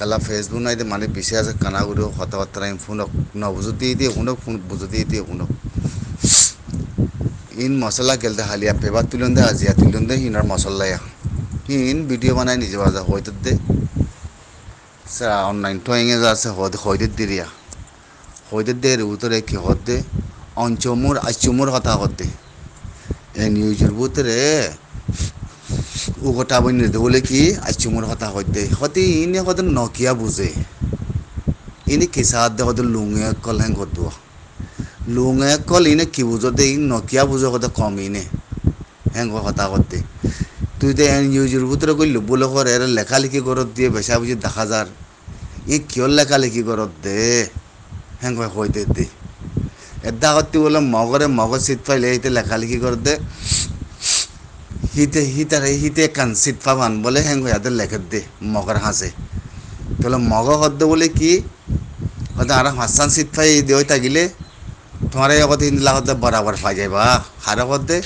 কালা ফেসবুক নাই মানে পিছিয়ে আছে কানা করে কথাবার্তা নাই শুনক ন বুঝতে দিয়ে শুনক বুঝতে দিয়ে শুনক ইন মশলা গেলতে হালিয়া পেবার তুলন দে আজিয়া তুলন দে হিনার মশলায়া হিন ভিডিও বানাই নিজে বাজা হয়তো দে স্যার অনলাইন ট্রয়িংয়ে আছে হয়তো দিরিয়া হয়তো দে উতরে কিহত দে অঞ্চমুর আচুমুর কথা হতে এ নিউজের ভিতরে উগটা বইনে দেবলে কি আইচুমুর হতা হইতে হতি ইনে হতেন নকিয়া বুঝে ইনি কিসাদ দে হতেন লুঙে কলেন কদুয়া লুঙে কল ইনে কি বুঝো দে ইন নকিয়া বুঝো হতে কম ইনে হ্যাঙ্গ হতা করতে তুই তো এন ইউজুর ভিতরে কই লুবুল কর এর লেখালেখি করত দিয়ে বেসা বুঝি দেখা যার ই কিয় লেখালেখি করত দে কয় হইতে দে এদা করতে বলে মগরে মগজ শীত পাইলে এইতে লেখালেখি কর দে হিতে হিতারে হিতে কান সিট পাবান বলে হ্যাং হাতে লেখে দে মগর হাসে তাহলে মগ হদ্দ বলে কি হয়তো আর হাসান সিট পাই দেওয়া থাকিলে তোমার এই কথা ইন্দলা হতে বরাবর পাই বা হারা হতে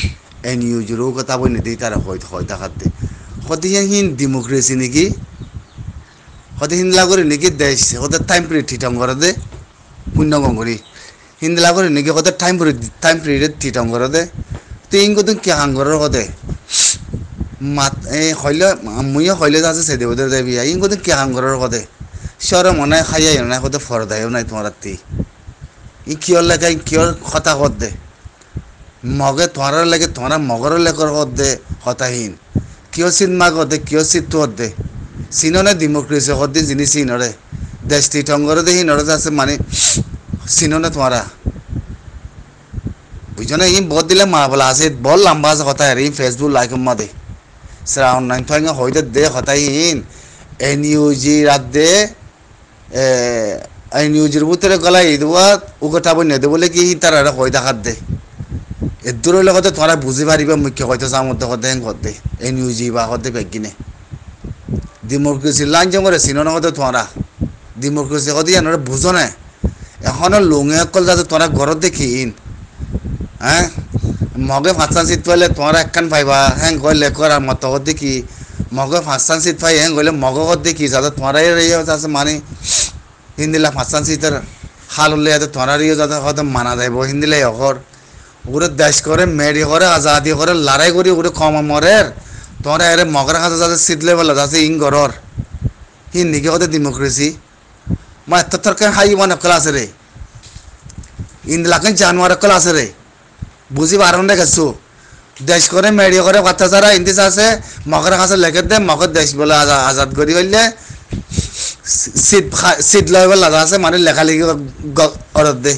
এন ইউজরও কথা বই নিদি তারা হয়তো হয়তো হাতে হতে হিন ডেমোক্রেসি নাকি হতে হিন্দলা করে নাকি দেশ হতে টাইম পিরিয়ড ঠিটং করে দে পুণ্যগম করি হিন্দলা করে নাকি হতে টাইম পিরিয়ড টাইম পিরিয়ড ঠিটং করে দে তো ইন কত কে হাঙ্গরের হতে মাত এই শৈল ময়ো শৈলজা আছে চেদেৱদেৰ দেৱী আই কওঁতে কি কাম ঘৰৰ কদে চিঞৰে মনাই খাই আহি নাই সোধে ফৰদায়ো নাই তোমাৰ ৰাতি ই কিয় লাগে কিয়ৰ কথা কত দে মগে তোহাৰৰ লাগে তোহাৰা মগৰৰ লেকৰ কত দে হতাহীন কিয় চিনমা কত দে কিয় চিটোত দে চিননে ডিমক্ৰেচি কত দে যিনি চিনৰে দেশটি টংগৰে দে সি নৰে আছে মানে চিননে তোমাৰা বুজনে ই বদ দিলে মা বোলা আছে বৰ লম্বা আছে কথা হেৰি ফেচবুক লাইক মা দেই শ্রাউন নাইন ফাইং হইতে দে হতাইন এন ইউজি রাত দে এন ইউজির বুতরে গলাই দেওয়া ও কথা বই দে বলে কি তারা হই দেখাত দে এদূর লগতে তোরা বুঝি পারিবা মুখ্য হয়তো চামত হতে হেং হতে এন ইউজি বা হতে বেগিনে ডিমোক্রেসি লাইন জমরে সিনো হতে তোরা ডিমোক্রেসি হতে জানোরে বুঝো না এখনো লোঙে অকল যাতে তোরা ঘরত দেখিন হ্যাঁ মগে ফাঁসান সিট পাইলে তোমার একখান পাইবা হ্যাঁ গলে করা মত দেখি মগে ফাঁসান সিট পাই হ্যাঁ গলে মগ দেখি যাতে তোমারাই রয়ে যাচ্ছে মানে হিন্দিলা ফাঁসান সিটের হাল উল্লে যাতে তোমারারিও যাতে হয়তো মানা যাইব হিন্দিলাই অকর ওরে দেশ করে মেরি করে আজাদি করে লড়াই করি ওরে কম মরের তোমরা এর মগের হাতে যাতে সিটলে বলে যাতে ইং গরর হিন্দি কে হতে ডেমোক্রেসি মা এত তরকারি হাই মানে কল আছে রে ইন্দিলাকে জানোয়ার কল আছে রে বুঝি পারেন রে গেছো দেশ করে মেড়ি করে কথা ছাড়া ইন্দিস আছে মগের কাছে লেগে দে মগর দেশ বলে আজাদ করি হইলে সিট সিট লয় বলে লাদা আছে মানে লেখালেখি অর্ডার দে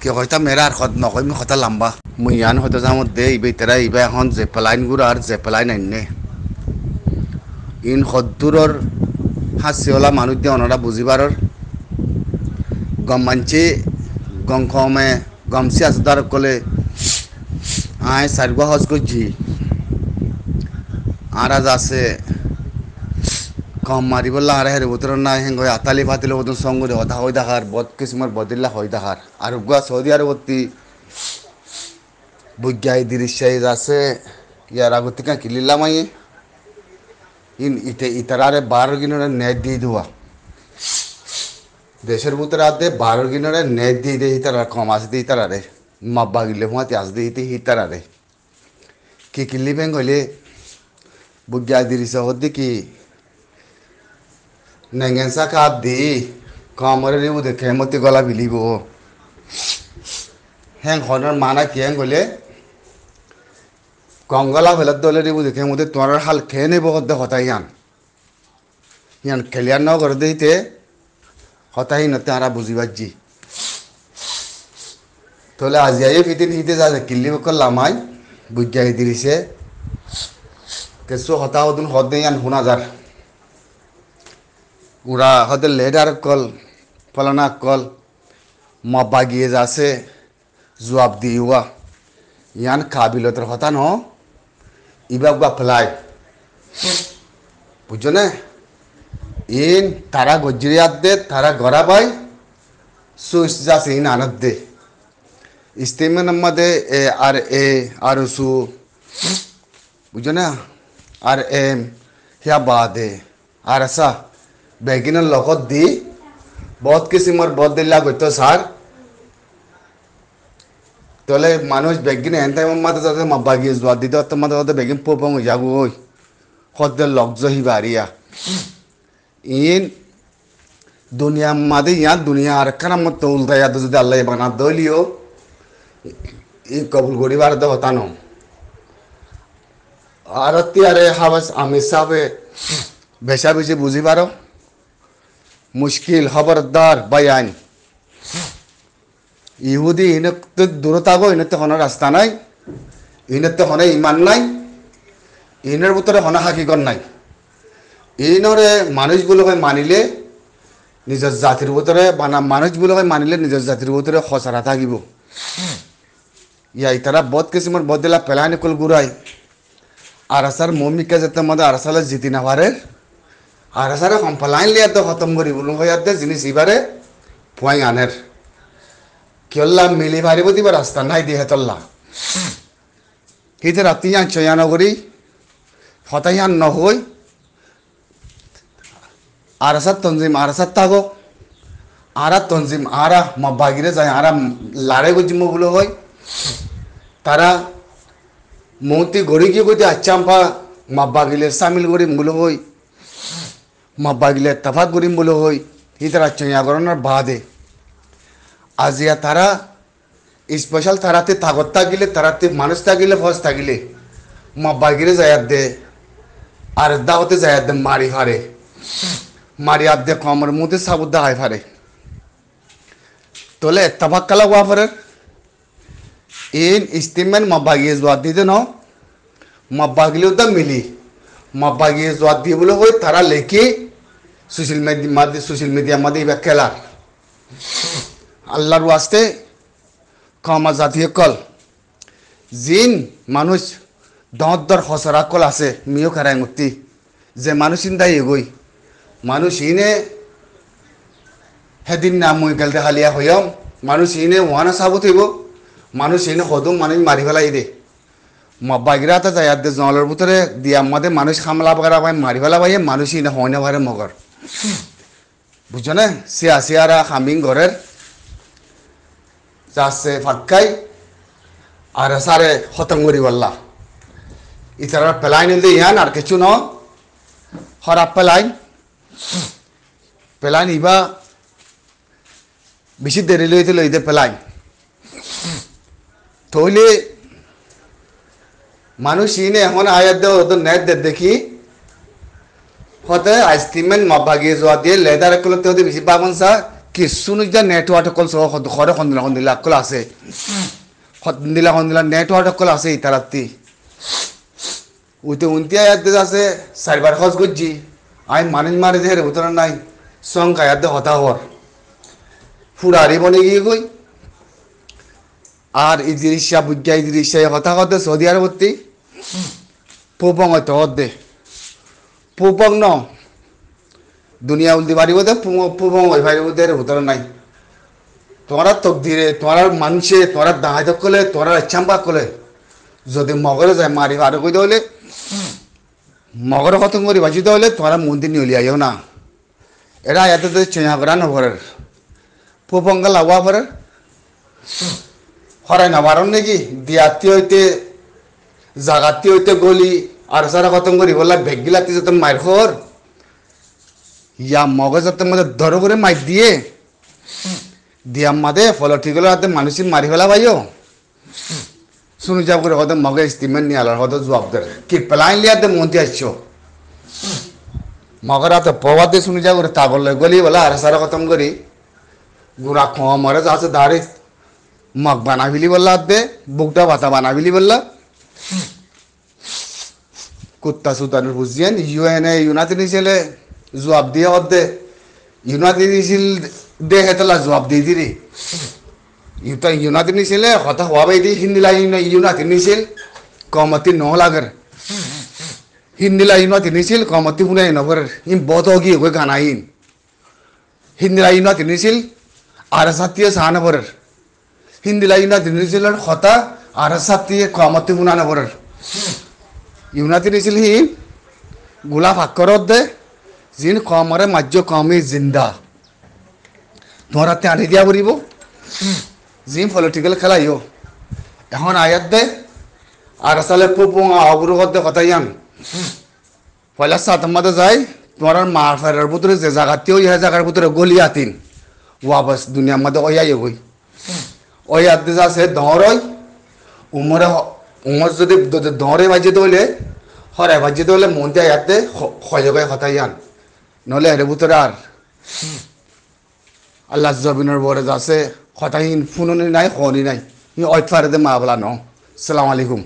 কি কয় মেরা আর সদ নকয় মই কথা লাম্বা মই ইয়ান হয়তো যামত দে ইবাই তেরা ইবাই এখন জেপেলাইন গুড়া আর জেপেলাইন আইনে ইন সদ্দূরর হাসিওলা মানুষ দিয়ে অনরা বুঝিবারর গম মানছি গম কমে ಗಮಸಿ ಸುಧಾರ কলে আয় সারবা হজ করছি আর আজ আসে কম মারি বললা আর হেরে বোতর না হেং হয় আতালি ফাতিলে বোতর সঙ্গে অধা হই দেখার বদ কিসমর বদিল্লা হই দেখার আর গুয়া সৌদি আরবতি বৈজ্ঞাই দিরিশাই আছে ইয়ার আগতিকা কিলিলাম ইন ইতে ইতারারে বারো কিনোরা নেট দিয়ে দেওয়া দেশের ভিতরে আদে বারো গিনরে নেট দিয়ে দিয়ে হিতারা কম আস দিয়ে হিতারারে মাব্বা গিলে হুঁয়াতে আস দিয়ে হিতে হিতারারে কি কিল্লি বেঙ্গ হইলে বুজ্ঞা দিরিস হদ্দি কি নেঙ্গেনসা কাপ দি কমরে নিবু দেখে মতি গলা বিলিব হ্যাং হনার মানা কি হ্যাং হইলে কঙ্গলা হইলার দলে নিবু দেখে মধ্যে তোমার হাল খেয়ে নেব হতে হতাই ইয়ান ইয়ান খেলিয়ার নগর দিতে হতাহীনতে আমরা বুঝি পাচ্ছি তাহলে আজি আইয়ে ফিতিন হিতে যা কিল্লি বকর লামাই বুঝিয়া দিছে কিছু হতা হতুন হদ নেই আন শোনা যার ওরা হতে লেডার কল ফলানা কল মা বাগিয়ে যাচ্ছে জবাব দিওয়া ইয়ান কাবিলতের হতা ন ইবাক বা ফেলায় বুঝছো না ইন ಏನ್ ತರ ಗೊಜ್ಜರಿಯಾದ್ದೆ ತರ ಗೊರಬಾಯ್ ইন সিন দে ইস্তেমে দে এ আর এ আর সু বুঝো না আর এম হিয়া দে আর আসা বেগিনের লগত দি বহুত কিসিমর বদ দিল্লা গত সার তলে মানুষ বেগিন এন টাইম মাতে যাতে মাব্বা গিয়ে যাওয়া দিদ তোমাদের বেগিন পোপ যাগো ঐ সদ্য লগ জহি বাৰিয়া ইন দুনিয়া মাদি ইয়া দুনিয়া আর কেন মতো উল্টা ইয়াদ যদি আল্লাহ বানা দলিও ই কবুল দ দেহতান আর তিয়ারে হাবাস আমি সাবে বেসা বেশি বুঝিবার মুশকিল হবরদার বাই আইন ইহুদি ইনতে দূরতাগো ইনতে হনা রাস্তা নাই ইনতে হনে ইমান নাই ইনের ভিতরে হনা হাকিগর নাই এইনরে মানুষগুলোকে মানিলে নিজৰ জাতিৰ ভিতৰে মানে মানুহবিলাকে মানিলে নিজৰ জাতিৰ ভিতরে সঁচাৰা থাকিব ইয়াই তারা বদ দিলা বদলা নিকল গুড়াই আর আসার মমিকা যাতে মধ্যে আসালে জিতি না পারে আসারে সম্পলাইন লিয়াতে খতম বলুন ইয়াতে জিনিস ইবারে পুয়াই আনের কিয়ল্লা মিলি ভারিব দিবা রাস্তা নাই দিয়ে হেতল্লা হিতে রাতি ইয়ান চয়ান করি ইয়ান নহয় আরাসাত তঞ্জিম আরাসাত তাগো আরা তঞ্জিম আরা মা বাগিরে যায় আরা লাড়ে গজিম বলে হয় তারা মৌতি গড়ি গিয়ে গতি আচ্ছাম্পা মা বাগিলে সামিল করিম বলে হয় মা বাগিলে তাফাত করিম বলে হয় হি তারা চৈয়াগরণের বাদে আজিয়া তারা স্পেশাল তারাতে তাগত থাকিলে তারাতে মানুষ থাকিলে ভজ থাকিলে মা বাগিরে যায়াত দে আর দাওতে যায়াত দে মারি হারে মারিয়া দেখো আমার মধ্যে সাবুদা হয় ভারে তোলে তাবাক কালা গা ভরে এন ইস্তিমেন মা বাগিয়ে জোয়াদ দিয়ে দেন মা বাগিলেও তো মিলি মা বাগিয়ে জোয়াদ দিয়ে বলে হয়ে তারা লেখি সোশ্যাল মিডিয়া সোশ্যাল মিডিয়া মাদে এবার খেলার আল্লাহর আসতে ক আমার জাতীয় কল জিন মানুষ দর হসরা কল আছে মিও খারায় মূর্তি যে মানুষ চিন্তাই এগোয় মানুষ ইনে সেদিন না মই গেলতে হালিয়া হইম মানুষ ইনে ওহানা চাব থাকিব মানুষ ইনে সদম মানুষ মারি পেলাই দে বাগিরা এটা যায় দে জঙ্গলের ভিতরে দিয়া মাদে মানুষ খামলা পারা পাই মারি পেলা পাই মানুষ ইনে হয় না ভারে মগর বুঝছো না সিয়া সিয়ারা খামিং ঘরের যাচ্ছে ফাক্কাই আর সারে হতঙ্গরি বললা ইতারা পেলাই নিলে ইয়ান আর কিছু ন হরা পেলাই পেলাইন ইবা বেশি দেরি লইতে লইতে পেলাইন তইলে মানুষ ইনে এখন আয়াত দেওয়া ওদের ন্যায় দেখি হতে আইসক্রিমের মাপা গিয়ে যাওয়া দিয়ে লেদার একল হতে বেশি পাবেন স্যার কিছু নিজা নেটওয়ার্ক অকল সহ ঘরে সন্দিলা সন্দিলা আকল আছে সন্দিলা সন্দিলা নেটওয়ার্ক অকল আছে ইতারাতি উইতে উন্তি আয়াত আছে চারবার খজ গজ্জি আই মানিজ মারে যে হেরে নাই নাই শঙ্কায়াতে হতা হর ফুরারি বনে গিয়ে কই আর ইদিরিশা বুজ্ঞা দৃশ্যা হতা হতে সৌদি আরবতি পোপং হতে হতে পোপং ন দুনিয়া উল্টি বাড়ি দে পোপং হয়ে পারিব দে ভুতর নাই তোরা তকদিরে তোরা মানুষে তোরা দাহাই কলে তোরা ইচ্ছাম্পা কলে যদি মগরে যায় মারি আর কই দলে মগর খতম করে বাঁচিতে হলে তোমরা মন্দির নিয়ে লিয়া যাও না এরা এত তো চেঁয়াগরা নভরের পোপঙ্গাল আবহাওয়া পরের হরাই না বারণ নাকি দিয়াতি হইতে জাগাতি হইতে গলি আর সারা খতম করি বললা ভেগিলাতি যাতে মায়ের খর ইয়া মগজ যাতে মধ্যে ধরো করে মাইর দিয়ে দিয়া মাদে ফল ঠিক হলে হাতে মানুষই মারি ফেলা ভাইও सुनु जाब करे होदम मगे इस्तीमेन नहीं आला होदम जवाब दे कि पलाइन लिया ते मोंती अच्छो मगर आते पवाते सुनु जाब करे तागल ले गली वाला अरे सारा खत्म करी गुरा खो मरे जासे धारे मग बनाविली वाला आते बुकटा भाता बनाविली वाला কুত্তা সুতানের বুঝিয়েন ইউএনএ ইউনাইটেড নেশনে জবাব দিয়ে অর্ধে ইউনাইটেড নেশন দে হেতলা জবাব দিয়ে দিলি ইউটা ইউনাত নিছিলে হঠাৎ হোৱা বাই দি সিদিনা ইউনাত নিছিল কমতি নহলাগৰ সিদিনা ইউনাত নিছিল কমতি শুনাই নবৰ ইম বদগি হৈ গানাইন সিদিনা ইউনাত নিছিল আৰ ছাত্ৰীয়ে চাহ নবৰ সিদিনা ইউনাত নিছিল হঠাৎ আৰ ছাত্ৰীয়ে কমতি শুনা নবৰ ইউনাত নিছিল সি গোলাপ ভাকৰত দে যিন কমৰে মাজ্য কমে জিন্দা তোমাৰ আনি দিয়া কৰিব জিম পলিটিক্যাল খেলাইও এখন আয়াত দে আর আসলে পুপুং অগ্রহ দে কথাইয়ান পয়লা সাত মাদে যাই তোমার মার ফেরার ভিতরে যে জায়গাতেও ইহা জায়গার ভিতরে গলিয়া তিন ওয়াবাস দুনিয়ার মাদে ওয়াই হই ওই যা সে ধরই উমরে উমর যদি ধরে বাজিয়ে দলে হরে বাজিয়ে দলে মন দিয়ে ইয়াতে সহযোগে কথাই আন নহলে এর ভিতরে আর আল্লাহ জবিনের বরেজ আছে হতাহীন ফুননি নাই খনি নাই ই অতফারে দে মা বলা ন আলাইকুম